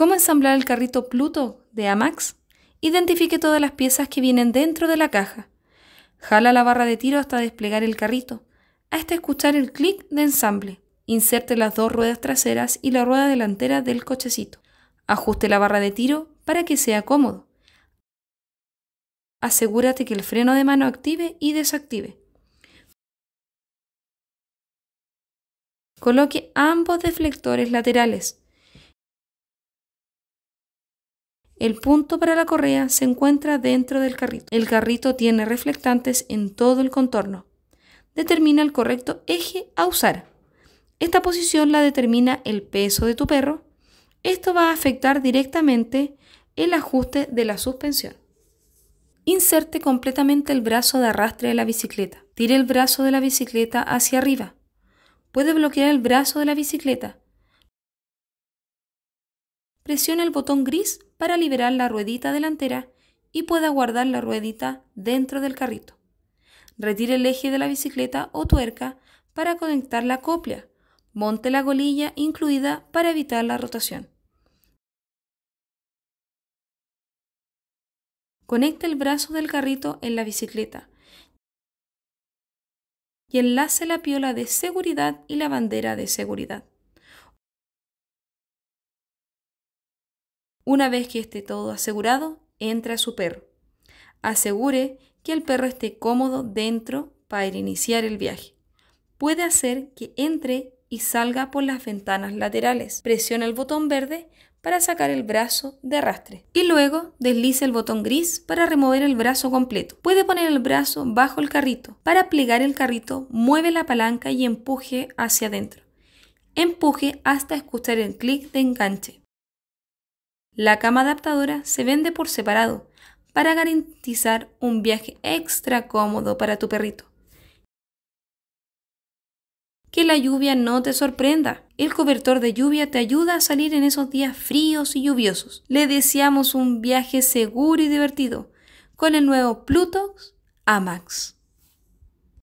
cómo ensamblar el carrito Pluto de Amax, identifique todas las piezas que vienen dentro de la caja. Jala la barra de tiro hasta desplegar el carrito, hasta escuchar el clic de ensamble. Inserte las dos ruedas traseras y la rueda delantera del cochecito. Ajuste la barra de tiro para que sea cómodo. Asegúrate que el freno de mano active y desactive. Coloque ambos deflectores laterales. El punto para la correa se encuentra dentro del carrito. El carrito tiene reflectantes en todo el contorno. Determina el correcto eje a usar. Esta posición la determina el peso de tu perro. Esto va a afectar directamente el ajuste de la suspensión. Inserte completamente el brazo de arrastre de la bicicleta. Tire el brazo de la bicicleta hacia arriba. Puede bloquear el brazo de la bicicleta presiona el botón gris para liberar la ruedita delantera y pueda guardar la ruedita dentro del carrito. Retire el eje de la bicicleta o tuerca para conectar la copia. Monte la golilla incluida para evitar la rotación. Conecte el brazo del carrito en la bicicleta y enlace la piola de seguridad y la bandera de seguridad. Una vez que esté todo asegurado, entra a su perro. Asegure que el perro esté cómodo dentro para iniciar el viaje. Puede hacer que entre y salga por las ventanas laterales. Presiona el botón verde para sacar el brazo de arrastre y luego deslice el botón gris para remover el brazo completo. Puede poner el brazo bajo el carrito. Para plegar el carrito, mueve la palanca y empuje hacia adentro. Empuje hasta escuchar el clic de enganche. La cama adaptadora se vende por separado para garantizar un viaje extra cómodo para tu perrito. Que la lluvia no te sorprenda. El cobertor de lluvia te ayuda a salir en esos días fríos y lluviosos. Le deseamos un viaje seguro y divertido con el nuevo Plutox Amax.